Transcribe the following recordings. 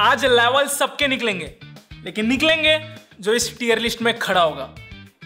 आज लेवल सबके निकलेंगे लेकिन निकलेंगे जो इस टीयर लिस्ट में खड़ा होगा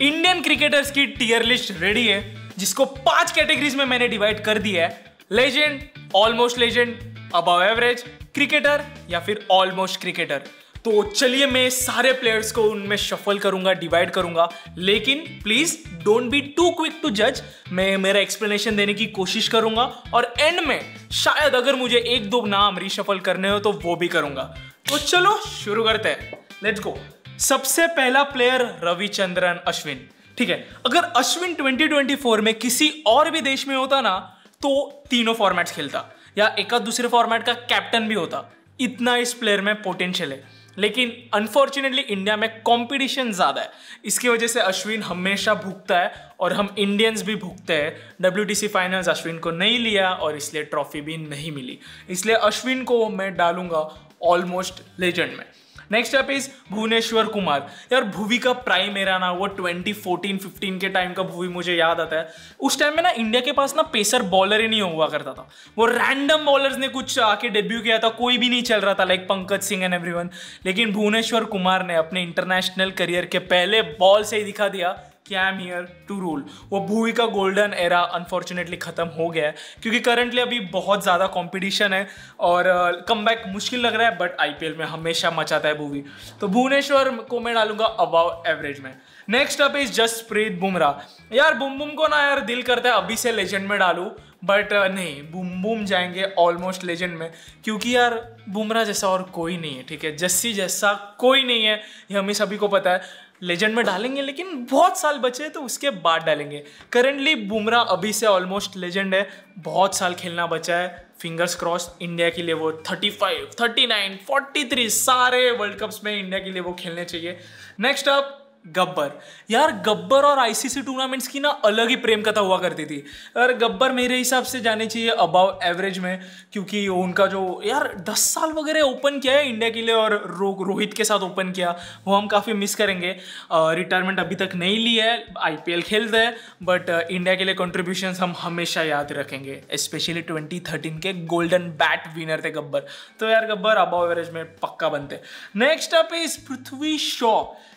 इंडियन क्रिकेटर्स की टीयर लिस्ट रेडी है जिसको पांच कैटेगरीज में मैंने डिवाइड कर दिया है लेजेंड ऑलमोस्ट लेजेंड अब एवरेज क्रिकेटर या फिर ऑलमोस्ट क्रिकेटर तो चलिए मैं सारे प्लेयर्स को उनमें शफल करूंगा डिवाइड करूंगा लेकिन please don't be too quick to जज मैं मेरा एक्सप्लेनेशन देने की कोशिश करूंगा और एंड में शायद अगर मुझे एक दो नाम रिशफल करने हो तो वो भी करूंगा तो चलो शुरू करते हैं लेट्स गो सबसे पहला प्लेयर रविचंद्रन अश्विन ठीक है अगर अश्विन 2024 में किसी और भी देश में होता ना तो तीनों फॉर्मेट खेलता या एक दूसरे फॉर्मेट का कैप्टन भी होता इतना इस प्लेयर में पोटेंशियल है लेकिन अनफॉर्चुनेटली इंडिया में कंपटीशन ज़्यादा है इसकी वजह से अश्विन हमेशा भूखता है और हम इंडियंस भी भुगते हैं डब्ल्यू फाइनल्स अश्विन को नहीं लिया और इसलिए ट्रॉफी भी नहीं मिली इसलिए अश्विन को मैं डालूंगा ऑलमोस्ट लेजेंड में next up is Bhuvneshwar Kumar यार भूवी का प्राइम एरा ना वो 2014 15 के टाइम का भूवी मुझे याद आता है उस टाइम में ना इंडिया के पास ना पेसर बॉलर ही नहीं हुआ करता था वो रैंडम बॉलर्स ने कुछ आके डेब्यू किया था कोई भी नहीं चल रहा था like Pankaj Singh and everyone लेकिन भुवनेश्वर कुमार ने अपने इंटरनेशनल करियर के पहले बॉल से ही दिखा दिया कैम हियर टू रूल वो भूवी का गोल्डन एरा अनफॉर्चुनेटली ख़त्म हो गया है क्योंकि करंटली अभी बहुत ज़्यादा कॉम्पिटिशन है और कम बैक मुश्किल लग रहा है बट एल में हमेशा मचाता है भूवी तो भुवनेश्वर को मैं डालूंगा अबाव एवरेज में next up is Jasprit Bumrah यार बुम बुम को ना यार दिल करता है अभी से लेजेंड में डालू बट नहीं बुम बुम जाएंगे ऑलमोस्ट लेजेंड में क्योंकि यार बुमराह जैसा और कोई नहीं है ठीक है जस्सी जैसा कोई नहीं है ये हमें सभी को पता है लेजेंड में डालेंगे लेकिन बहुत साल बचे तो उसके बाद डालेंगे करेंटली बुमरा अभी से ऑलमोस्ट लेजेंड है बहुत साल खेलना बचा है फिंगर्स क्रॉस इंडिया के लिए वो 35, 39, 43 सारे वर्ल्ड कप्स में इंडिया के लिए वो खेलने चाहिए नेक्स्ट अप गब्बर यार गब्बर और आईसीसी टूर्नामेंट्स की ना अलग ही प्रेम कथा हुआ करती थी यार गब्बर मेरे हिसाब से जाने चाहिए अबाव एवरेज में क्योंकि उनका जो यार दस साल वगैरह ओपन किया है इंडिया के लिए और रो रोहित के साथ ओपन किया वो हम काफ़ी मिस करेंगे रिटायरमेंट अभी तक नहीं ली है आई पी खेलते हैं बट इंडिया के लिए कॉन्ट्रीब्यूशन हम हमेशा याद रखेंगे स्पेशली ट्वेंटी के गोल्डन बैट विनर थे गब्बर तो यार गब्बर अबाव एवरेज में पक्का बनते next up is Prithvi Shaw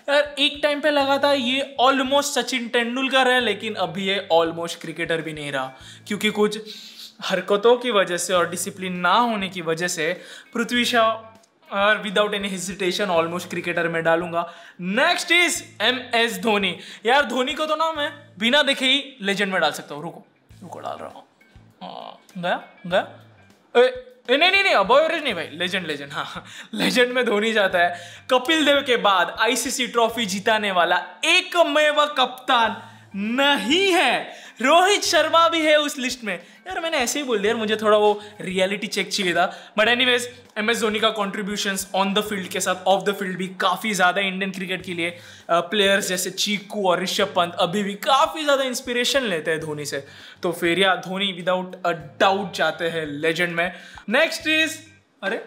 यार एक टाइम पे लगा था ये ऑलमोस्ट सचिन तेंदुलकर है लेकिन अभी ये ऑलमोस्ट क्रिकेटर भी नहीं रहा क्योंकि कुछ हरकतों की वजह से और डिसिप्लिन ना होने की वजह से पृथ्वी शाह और without any hesitation almost cricketer में डालूंगा next is M S Dhoni यार धोनी को तो ना मैं बिना देखे ही लेजेंड में डाल सकता हूँ रुको रुको डाल रहा हूँ हाँ, गया गया नहीं नहीं नहीं अबव एवरेज नहीं भाई लेजेंड लेजेंड हाँ लेजेंड हाँ। में धोनी जाता है कपिल देव के बाद आईसीसी ट्रॉफी जिताने वाला एकमेव कप्तान नहीं है रोहित शर्मा भी है उस लिस्ट में यार मैंने ऐसे ही बोल दिया यार मुझे थोड़ा वो रियलिटी चेक चाहिए था but anyways M S Dhoni का कॉन्ट्रीब्यूशन ऑन द फील्ड के साथ ऑफ द फील्ड भी काफ़ी ज़्यादा इंडियन क्रिकेट के लिए प्लेयर्स जैसे चीकू और ऋषभ पंत अभी भी काफ़ी ज़्यादा इंस्पिरेशन लेते हैं धोनी से तो फिर या धोनी विदाउट अ डाउट जाते हैं लेजेंड में नेक्स्ट इज अरे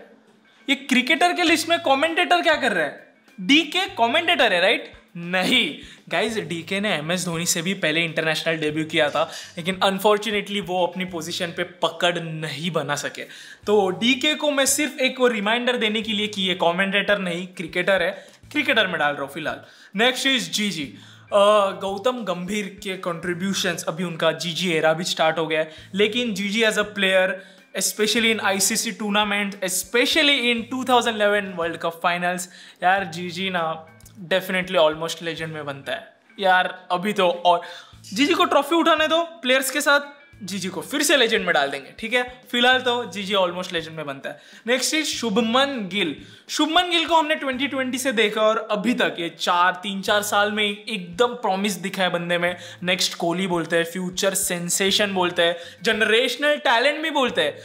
ये क्रिकेटर के लिस्ट में कॉमेंटेटर क्या कर रहा है डी के कॉमेंटेटर है राइट नहीं गाइज डीके ने एम एस धोनी से भी पहले इंटरनेशनल डेब्यू किया था लेकिन अनफॉर्चुनेटली वो अपनी पोजीशन पे पकड़ नहीं बना सके तो डीके को मैं सिर्फ एक वो रिमाइंडर देने के लिए कि ये कॉमेंटेटर नहीं क्रिकेटर है क्रिकेटर में डाल रहा हूँ फिलहाल next is G G Gautam Gambhir के कंट्रीब्यूशंस अभी उनका जी जी एरा भी स्टार्ट हो गया है लेकिन G G as a player specially in I C C tournament specially in two thousand eleven World Cup finals यार जी जी ना डेफिनेटली ऑलमोस्ट लेजेंड में बनता है यार अभी तो और जीजी को ट्रॉफी उठाने दो प्लेयर्स के साथ जीजी को फिर से लेजेंड में डाल देंगे ठीक है फिलहाल तो जीजी ऑलमोस्ट लेजेंड में बनता है नेक्स्ट इज शुभमन गिल शुभमन गिल को हमने 2020 से देखा और अभी तक ये चार तीन चार साल में एकदम प्रॉमिस दिखा है बंदे में नेक्स्ट कोहली बोलते हैं फ्यूचर सेंसेशन बोलते हैं जनरेशनल टैलेंट भी बोलते हैं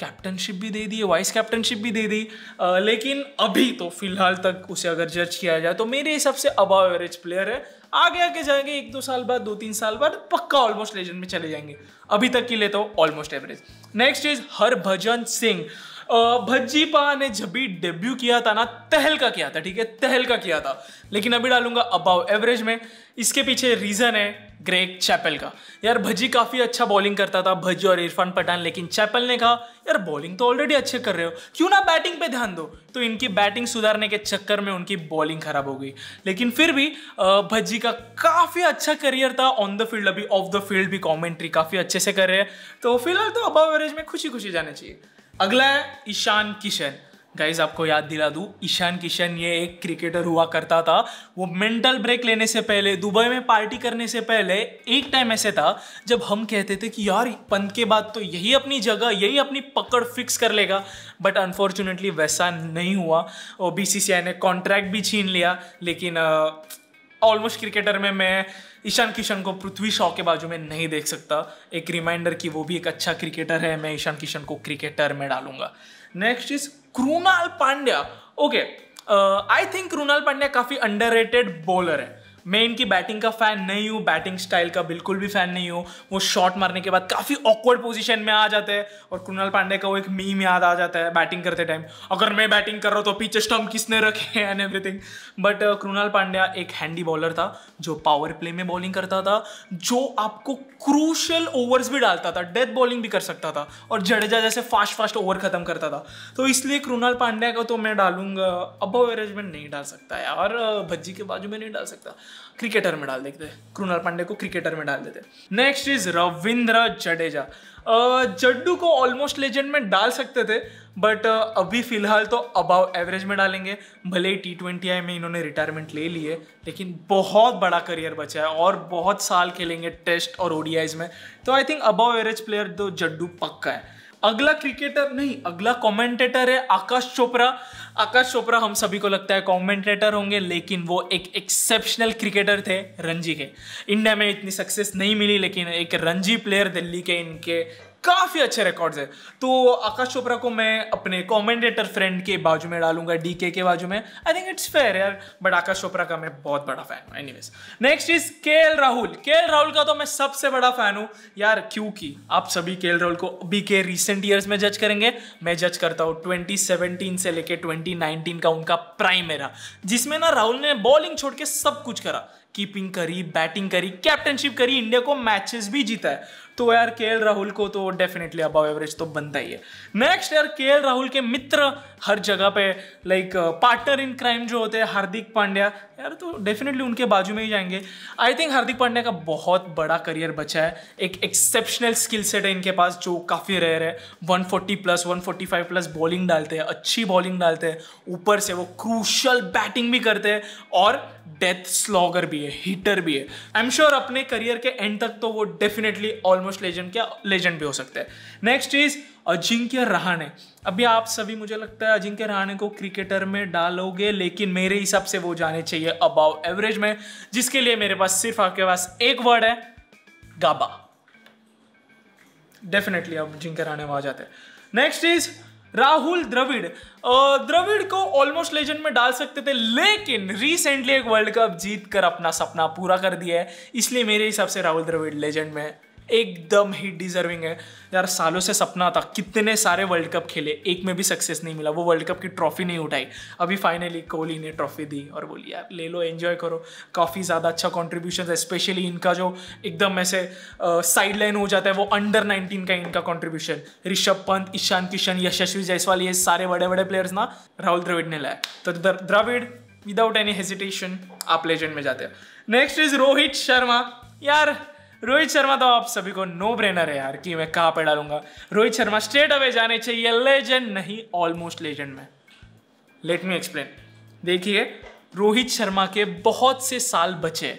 कैप्टनशिप भी दे दी वाइस कैप्टनशिप भी दे दी आ, लेकिन अभी तो फिलहाल तक उसे अगर जज किया जाए तो मेरे हिसाब से अबाव एवरेज प्लेयर है आगे आगे जाएंगे एक दो साल बाद दो तीन साल बाद पक्का ऑलमोस्ट लेजेंड में चले जाएंगे अभी तक के लिए तो almost average next is Harbhajan Singh Bhajji पा ने जब भी डेब्यू किया था ना तहलका किया था ठीक है तहलका किया था लेकिन अभी डालूंगा अबाव एवरेज में इसके पीछे रीज़न है ग्रेग चैपल का यार भज्जी काफ़ी अच्छा बॉलिंग करता था भज्जी और इरफान पठान लेकिन चैपल ने कहा यार बॉलिंग तो ऑलरेडी अच्छे कर रहे हो क्यों ना बैटिंग पे ध्यान दो तो इनकी बैटिंग सुधारने के चक्कर में उनकी बॉलिंग खराब हो गई लेकिन फिर भी भज्जी का काफ़ी अच्छा करियर था ऑन द फील्ड अभी ऑफ द फील्ड भी कॉमेंट्री काफ़ी अच्छे से कर रहे हैं तो फिलहाल तो अबाव एवरेज में खुशी खुशी जाना चाहिए अगला है ईशान किशन गाइज आपको याद दिला दूँ ईशान किशन ये एक क्रिकेटर हुआ करता था वो मेंटल ब्रेक लेने से पहले दुबई में पार्टी करने से पहले एक टाइम ऐसे था जब हम कहते थे कि यार पंत के बाद तो यही अपनी जगह यही अपनी पकड़ फिक्स कर लेगा बट अनफॉर्चुनेटली वैसा नहीं हुआ और बी ने कॉन्ट्रैक्ट भी छीन लिया लेकिन ऑलमोस्ट क्रिकेटर में मैं ईशान किशन को पृथ्वी शॉ के बाजू में नहीं देख सकता एक रिमाइंडर कि वो भी एक अच्छा क्रिकेटर है मैं ईशान किशन को क्रिकेटर में डालूंगा next is Krunal Pandya okay I think Krunal Pandya काफ़ी अंडर बॉलर है मैं इनकी बैटिंग का फैन नहीं हूँ बैटिंग स्टाइल का बिल्कुल भी फैन नहीं हूँ वो शॉट मारने के बाद काफ़ी ऑकवर्ड पोजिशन में आ जाते हैं और कृणाल पांडे का वो एक मीम याद आ जाता है बैटिंग करते टाइम अगर मैं बैटिंग कर रहा हूँ तो पीछे स्टम्प किसने रखे and everything but Krunal Pandya एक हैंडी बॉलर था जो पावर प्ले में बॉलिंग करता था जो आपको क्रूशल ओवर्स भी डालता था डेथ बॉलिंग भी कर सकता था और जडेजा जैसे फास्ट फास्ट ओवर खत्म करता था तो इसलिए कृणाल पांड्या को तो मैं डालूंगा अबव एवरेज में नहीं डाल सकता यार भज्जी के बाजू में नहीं डाल सकता क्रिकेटर में डाल देते कृणाल पांडे को क्रिकेटर में डाल देते नेक्स्ट इज रविंद्र जडेजा जड्डू को ऑलमोस्ट लेजेंड में डाल सकते थे बट अभी फिलहाल तो अबाव एवरेज में डालेंगे भले ही टी ट्वेंटी आई में इन्होंने रिटायरमेंट ले लिए लेकिन बहुत बड़ा करियर बचा है और बहुत साल खेलेंगे टेस्ट और ओडीआईज में तो I think above average player तो जड्डू पक्का है अगला क्रिकेटर नहीं अगला कमेंटेटर है आकाश चोपड़ा आकाश चोपड़ा हम सभी को लगता है कमेंटेटर होंगे लेकिन वो एक एक्सेप्शनल क्रिकेटर थे रणजी के इंडिया में इतनी सक्सेस नहीं मिली लेकिन एक रणजी प्लेयर दिल्ली के इनके काफ़ी अच्छे रिकॉर्ड्स है तो आकाश चोपड़ा को मैं अपने कॉमेंटेटर फ्रेंड के बाजू में डालूंगा डीके के बाजू में आई थिंक इट्स फेयर यार बट आकाश चोपड़ा का मैं बहुत बड़ा फैन हूँ एनीवेज नेक्स्ट इज के राहुल के राहुल का तो मैं सबसे बड़ा फैन हूँ यार क्योंकि आप सभी के राहुल को अभी के रिसेंट ईयर्स में जज करेंगे मैं जज करता हूँ ट्वेंटी से लेकर ट्वेंटी का उनका प्राइम मेरा जिसमें ना राहुल ने बॉलिंग छोड़ के सब कुछ करा कीपिंग करी बैटिंग करी कैप्टनशिप करी इंडिया को मैचेस भी जीता है तो यार के राहुल को तो डेफिनेटली अब एवरेज तो बनता ही है नेक्स्ट यार के राहुल के मित्र हर जगह पे लाइक पार्टनर इन क्राइम जो होते हैं हार्दिक पांड्या यार तो डेफिनेटली उनके बाजू में ही जाएंगे आई थिंक हार्दिक पांड्या का बहुत बड़ा करियर बचा है एक एक्सेप्शनल स्किल सेट है इनके पास जो काफ़ी रेयर है 140 प्लस 145 प्लस बॉलिंग डालते हैं अच्छी बॉलिंग डालते हैं ऊपर से वो क्रूशल बैटिंग भी करते हैं और डेथ स्लॉगर भी है हीटर भी है आई एम श्योर अपने करियर के एंड तक तो वो डेफिनेटली ऑलमोस्ट लेजेंड क्या लेजेंड भी हो सकते हैं नेक्स्ट इज़ अजिंक्य रहाणे अभी आप सभी मुझे लगता है अजिंक्य रहाणे को क्रिकेटर में डालोगे लेकिन मेरे हिसाब से वो जाने चाहिए अबाव एवरेज में जिसके लिए मेरे पास सिर्फ आपके पास एक वर्ड है गाबा डेफिनेटली अब अजिंक्य रहाणे वहां जाते हैं नेक्स्ट इज राहुल द्रविड़ द्रविड़ को ऑलमोस्ट लेजेंड में डाल सकते थे लेकिन रिसेंटली एक वर्ल्ड कप जीत कर अपना सपना पूरा कर दिया है इसलिए मेरे हिसाब से राहुल द्रविड़ लेजेंड में एकदम ही डिजर्विंग है यार सालों से सपना था कितने सारे वर्ल्ड कप खेले एक में भी सक्सेस नहीं मिला वो वर्ल्ड कप की ट्रॉफी नहीं उठाई अभी फाइनली कोहली ने ट्रॉफी दी और बोली यार ले लो एन्जॉय करो काफ़ी ज़्यादा अच्छा कॉन्ट्रीब्यूशन है स्पेशली इनका जो एकदम ऐसे साइड लाइन हो जाता है वो अंडर नाइनटीन का इनका कॉन्ट्रीब्यूशन ऋषभ पंत ईशान किशन यशस्वी जायसवाल ये सारे बड़े बड़े प्लेयर्स ना राहुल द्रविड़ ने लाया तो द्रविड़ विदाउट एनी हेजिटेशन आप लेजेंड में जाते हैं नेक्स्ट इज रोहित शर्मा यार रोहित शर्मा तो आप सभी को नो ब्रेनर है यार कि मैं कहाँ पे डालूंगा रोहित शर्मा स्ट्रेट अवे जाने चाहिए लेजेंड नहीं ऑलमोस्ट लेजेंड में लेट मी एक्सप्लेन देखिए रोहित शर्मा के बहुत से साल बचे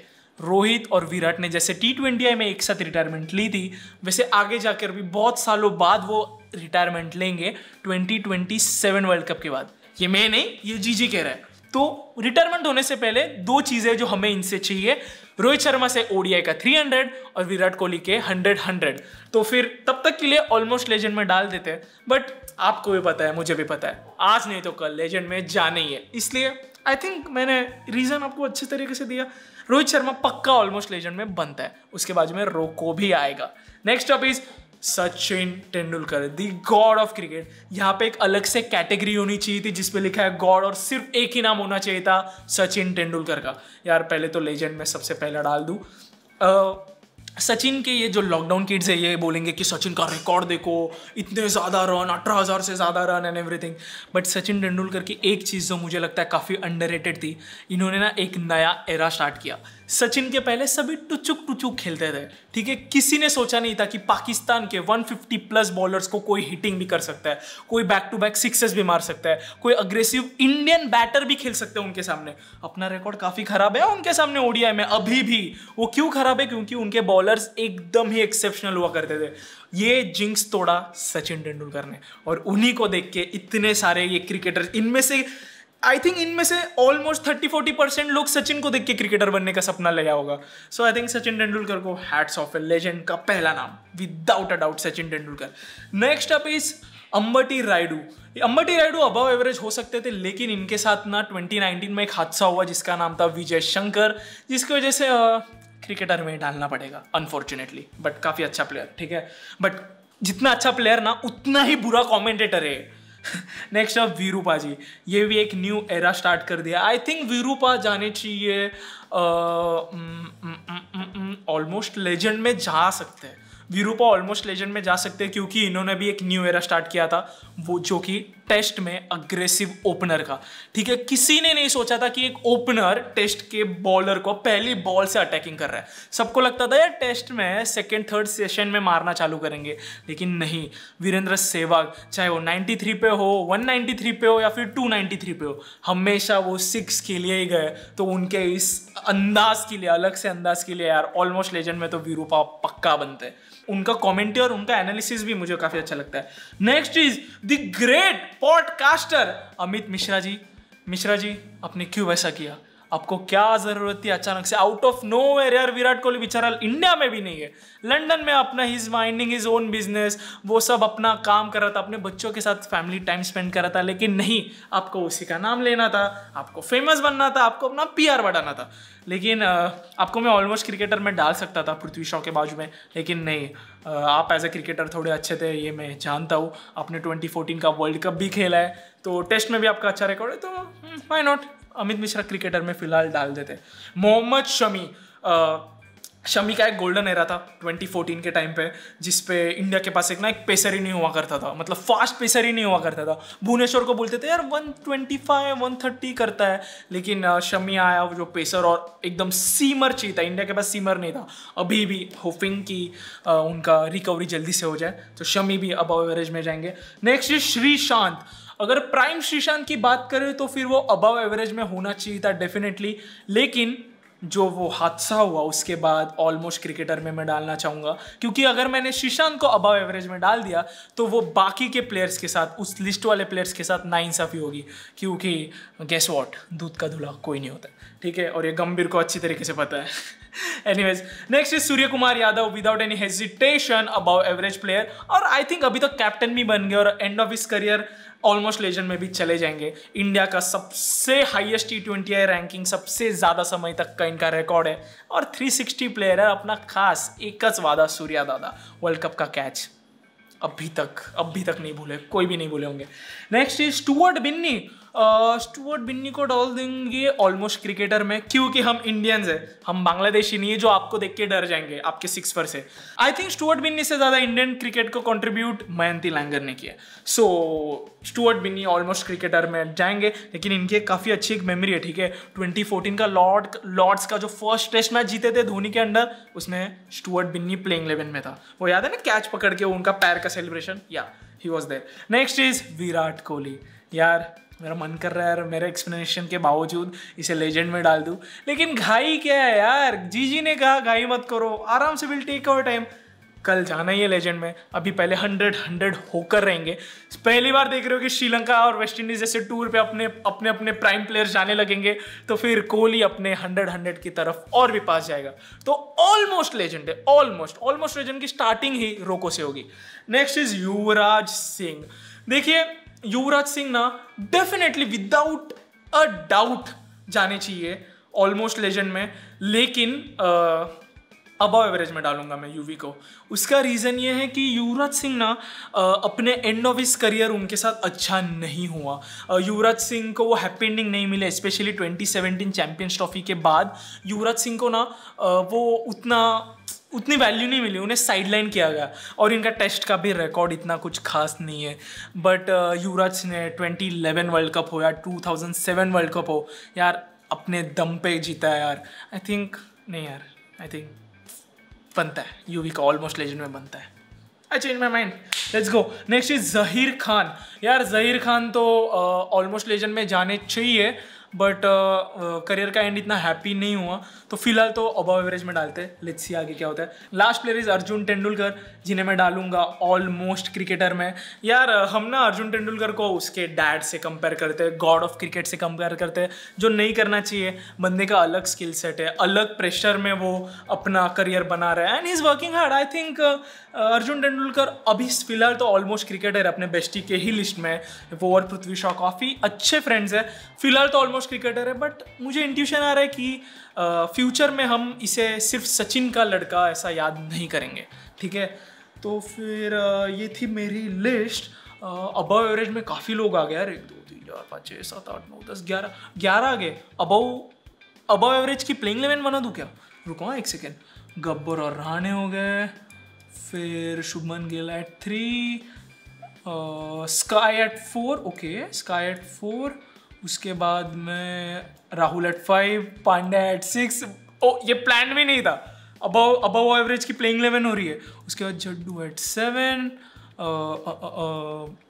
रोहित और विराट ने जैसे टी ट्वेंटी में एक साथ रिटायरमेंट ली थी वैसे आगे जाकर भी बहुत सालों बाद वो रिटायरमेंट लेंगे 2027 वर्ल्ड कप के बाद ये मैं नहीं ये जीजी कह रहा है तो रिटायरमेंट होने से पहले दो चीज़ें जो हमें इनसे चाहिए रोहित शर्मा से ओडीआई का 300 और विराट कोहली के 100 100 तो फिर तब तक के लिए ऑलमोस्ट लेजेंड में डाल देते हैं बट आपको भी पता है मुझे भी पता है आज नहीं तो कल लेजेंड में जाना ही है इसलिए आई थिंक मैंने रीज़न आपको अच्छे तरीके से दिया रोहित शर्मा पक्का ऑलमोस्ट लेजेंड में बनता है उसके बाद में रोको भी आएगा next up is Sachin Tendulkar the God of cricket यहाँ पे एक अलग से कैटेगरी होनी चाहिए थी जिसपे लिखा है गॉड और सिर्फ एक ही नाम होना चाहिए था सचिन तेंदुलकर का यार पहले तो लेजेंड में सबसे पहला डाल दूँ सचिन के ये जो लॉकडाउन किड्स है ये बोलेंगे कि सचिन का रिकॉर्ड देखो इतने ज़्यादा रन अठारह हज़ार से ज़्यादा run and everything but Sachin Tendulkar की एक चीज़ जो मुझे लगता है काफ़ी अंडर थी इन्होंने ना एक नया एरा स्टार्ट किया सचिन के पहले सभी टुचुक टुचुक खेलते थे ठीक है किसी ने सोचा नहीं था कि पाकिस्तान के 150 प्लस बॉलर्स को कोई हिटिंग भी कर सकता है कोई बैक टू बैक सिक्सेस भी मार सकता है कोई अग्रेसिव इंडियन बैटर भी खेल सकते हैं उनके सामने अपना रिकॉर्ड काफ़ी खराब है उनके सामने ओडीआई में अभी भी वो क्यों खराब है क्योंकि उनके बॉलर्स एकदम ही एक्सेप्शनल हुआ करते थे ये जिंक्स तोड़ा सचिन तेंदुलकर ने और उन्हीं को देख के इतने सारे ये क्रिकेटर इनमें से आई थिंक इनमें से ऑलमोस्ट थर्टी फोर्टी परसेंट लोग सचिन को देख के क्रिकेटर बनने का सपना लगाया होगा so I think Sachin Tendulkar को हैट्स ऑफ ए लेजेंड का पहला नाम without a doubt Sachin Tendulkar next up is Ambati Rayudu Ambati Rayudu above average हो सकते थे लेकिन इनके साथ ना 2019 में एक हादसा हुआ जिसका नाम था विजय शंकर जिसकी वजह से क्रिकेटर में डालना पड़ेगा अनफॉर्चुनेटली बट काफ़ी अच्छा प्लेयर ठीक है बट जितना अच्छा प्लेयर ना उतना ही बुरा कॉमेंटेटर है नेक्स्ट अब वीरूपा जी ये भी एक न्यू एरा स्टार्ट कर दिया आई थिंक वीरूपा जाने चाहिए ऑलमोस्ट लेजेंड में जा सकते हैं वीरूपा ऑलमोस्ट लेजेंड में जा सकते हैं क्योंकि इन्होंने भी एक न्यू एरा स्टार्ट किया था वो जो कि टेस्ट में अग्रेसिव ओपनर का ठीक है किसी ने नहीं सोचा था कि एक ओपनर टेस्ट के बॉलर को पहली बॉल से अटैकिंग कर रहा है सबको लगता था यार टेस्ट में सेकेंड थर्ड सेशन में मारना चालू करेंगे लेकिन नहीं वीरेंद्र सहवाग चाहे वो 93 पे हो 193 पे हो या फिर 293 पे हो हमेशा वो सिक्स के लिए ही गए तो उनके इस अंदाज के लिए अलग से अंदाज के लिए यार ऑलमोस्ट लेजेंड में तो वीरूपा पक्का बनते हैं उनका कॉमेंट्री और उनका एनालिसिस भी मुझे काफी अच्छा लगता है next is the great podcaster Amit Mishra ji Mishra ji आपने क्यों वैसा किया आपको क्या जरूरत थी अचानक से आउट ऑफ नो वेर यार विराट कोहली बेचारा इंडिया में भी नहीं है लंदन में अपना his minding his own business वो सब अपना काम कर रहा था अपने बच्चों के साथ फैमिली टाइम स्पेंड कर रहा था लेकिन नहीं आपको उसी का नाम लेना था आपको फेमस बनना था आपको अपना पी बढ़ाना था लेकिन आपको मैं ऑलमोस्ट क्रिकेटर में डाल सकता था पृथ्वी शॉ के बाजू में लेकिन नहीं आप एज ए क्रिकेटर थोड़े अच्छे थे ये मैं जानता हूँ आपने फोर्टीन का वर्ल्ड कप भी खेला है तो टेस्ट में भी आपका अच्छा रिकॉर्ड है तो why hmm, not Amit Mishra cricketer में फिलहाल डाल देते मोहम्मद शमी शमी का एक गोल्डन एरा था 2014 के टाइम पे जिसपे इंडिया के पास एक ना एक पेसर ही नहीं हुआ करता था मतलब फास्ट पेसर ही नहीं हुआ करता था भुवनेश्वर को बोलते थे यार 125 130 करता है लेकिन शमी आया जो पेसर और एकदम सीमर चाहिए था इंडिया के पास सीमर नहीं था अभी भी होपिंग कि उनका रिकवरी जल्दी से हो जाए तो शमी भी अब एवरेज में जाएंगे नेक्स्ट इज श्री शांत अगर प्राइम श्रीशांत की बात करें तो फिर वो अबव एवरेज में होना चाहिए था डेफिनेटली लेकिन जो वो हादसा हुआ उसके बाद ऑलमोस्ट क्रिकेटर में मैं डालना चाहूँगा क्योंकि अगर मैंने श्रीशांत को अबव एवरेज में डाल दिया तो वो बाकी के प्लेयर्स के साथ उस लिस्ट वाले प्लेयर्स के साथ नाइंसाफ़ी होगी क्योंकि गैस वॉट दूध का धुला कोई नहीं होता ठीक है और ये गंभीर को अच्छी तरीके से पता है anyways next is Surya Kumar Yadav without any hesitation above average player और आई थिंक अभी तो कैप्टन भी बन गए और एंड ऑफ इस करियर ऑलमोस्ट लेजेंड में भी चले जाएंगे इंडिया का सबसे highest T twenty I ranking सबसे ज़्यादा समय तक का इनका रिकॉर्ड है और 360 प्लेयर है अपना खास एकच वादा सूर्या दादा वर्ल्ड कप का कैच अभी तक अभी तक नहीं भूले कोई भी नहीं भूले होंगे next is Stuart Binny Stuart Binny को डाल देंगे ऑलमोस्ट क्रिकेटर में क्योंकि हम इंडियंस हैं हम बांग्लादेशी नहीं है जो आपको देख के डर जाएंगे आपके सिक्स पर से आई थिंक स्टुअर्ट बिन्नी से ज़्यादा इंडियन क्रिकेट को कॉन्ट्रीब्यूट मयंती लैंगर ने किया so Stuart Binny almost cricketer में जाएंगे लेकिन इनकी काफ़ी अच्छी एक मेमोरी है ठीक है ट्वेंटी फोर्टीन का लॉर्ड लॉर्ड्स का जो फर्स्ट टेस्ट मैच जीते थे धोनी के अंडर उसमें स्टुअर्ट बिन्नी प्लेइंग इलेवन में था वो याद है ना कैच पकड़ के उनका पैर का सेलिब्रेशन या ही was there next is Virat Kohli यार मेरा मन कर रहा है यार मेरे एक्सप्लेनेशन के बावजूद इसे लेजेंड में डाल दूँ लेकिन घाई क्या है यार जीजी ने कहा घाई मत करो आराम से विल टेक अवर टाइम कल जाना ही है लेजेंड में अभी पहले हंड्रेड हंड्रेड होकर रहेंगे पहली बार देख रहे हो कि श्रीलंका और वेस्ट इंडीज जैसे टूर पे अपने अपने अपने प्राइम प्लेयर्स जाने लगेंगे तो फिर कोहली अपने हंड्रेड हंड्रेड की तरफ और भी पास जाएगा तो ऑलमोस्ट लेजेंड है ऑलमोस्ट ऑलमोस्ट लेजेंड की स्टार्टिंग ही रोको से होगी नेक्स्ट इज युवराज सिंह देखिए युवराज सिंह ना डेफिनेटली विदाउट अ डाउट जाने चाहिए ऑलमोस्ट लेजेंड में लेकिन अबव एवरेज में डालूंगा मैं यूवी को उसका रीज़न ये है कि युवराज सिंह ना अपने एंड ऑफ इस करियर उनके साथ अच्छा नहीं हुआ युवराज सिंह को वो हैप्पी एंडिंग नहीं मिले स्पेशली 2017 चैंपियंस ट्रॉफी के बाद युवराज सिंह को ना वो उतना उतनी वैल्यू नहीं मिली उन्हें साइडलाइन किया गया और इनका टेस्ट का भी रिकॉर्ड इतना कुछ खास नहीं है बट uh, युवराज सिंह ने 2011 वर्ल्ड कप हो या 2007 वर्ल्ड कप हो यार अपने दम पे जीता है यार आई थिंक नहीं यार आई थिंक बनता है यू वी का ऑलमोस्ट लेजेंड में बनता है I change my mind let's go next is Zaheer Khan यार जहीर खान तो ऑलमोस्ट uh, लेजेंड में जाने चाहिए बट करियर uh, uh, का एंड इतना हैप्पी नहीं हुआ तो फिलहाल तो अबव एवरेज में डालते हैं लेट्स सी आगे क्या होता है last player is Arjun Tendulkar जिन्हें मैं डालूंगा ऑलमोस्ट क्रिकेटर में यार uh, हम ना अर्जुन तेंदुलकर को उसके डैड से कंपेयर करते हैं गॉड ऑफ क्रिकेट से कंपेयर करते हैं जो नहीं करना चाहिए बंदे का अलग स्किल सेट है अलग प्रेशर में वो अपना करियर बना रहा है and is working hard I think Arjun Tendulkar अभी फिलहाल तो ऑलमोस्ट क्रिकेटर है अपने बेस्टी के ही लिस्ट में वो और पृथ्वी शॉ काफ़ी अच्छे फ्रेंड्स है फिलहाल तो ऑलमोस्ट क्रिकेटर है बट मुझे इंट्यूशन आ रहा है कि फ्यूचर में हम इसे सिर्फ सचिन का लड़का ऐसा याद नहीं करेंगे ठीक है तो फिर ये थी मेरी लिस्ट अबव एवरेज में काफ़ी लोग आ गए यार एक दो तीन चार पाँच छः सात आठ नौ दस ग्यारह ग्यारह आ गए अबव अबव एवरेज की प्लेइंग इलेवन बना दूँ क्या रुको हाँ, एक सेकेंड गब्बर और रहने हो गए फिर Shubman Gill at three Sky at four okay Sky at four उसके बाद में Rahul at five Pandya at six ओ ये प्लान भी नहीं था अब अब एवरेज की प्लेइंग इलेवन हो रही है उसके बाद Jaddu at seven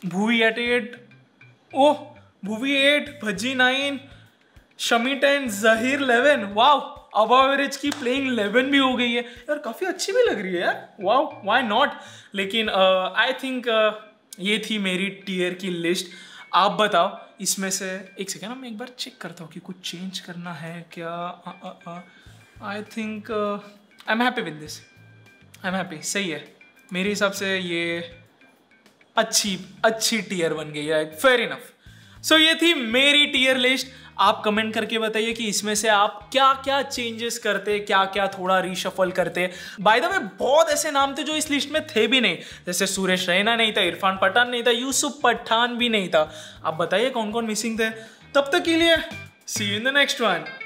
Bhuvi at eight oh Bhuvi at Bhajji nine Shami ten Zaheer eleven वाह अब एवरेज की प्लेइंग इलेवन भी हो गई है यार काफ़ी अच्छी भी लग रही है यार वाओ वाई नॉट लेकिन आई uh, थिंक uh, ये थी मेरी टीयर की लिस्ट आप बताओ इसमें से एक सेकेंड ना मैं एक बार चेक करता हूँ कि कुछ चेंज करना है क्या I think I am happy with this I am happy सही है मेरे हिसाब से ये अच्छी अच्छी टीयर बन गई है फेयर इनफ सो ये थी मेरी टीयर लिस्ट आप कमेंट करके बताइए कि इसमें से आप क्या क्या चेंजेस करते क्या क्या थोड़ा रीशफल करते बाय द वे बहुत ऐसे नाम थे जो इस लिस्ट में थे भी नहीं जैसे सुरेश रैना नहीं था इरफान पठान नहीं था यूसुफ पठान भी नहीं था आप बताइए कौन कौन मिसिंग थे तब तक के लिए see you in the next one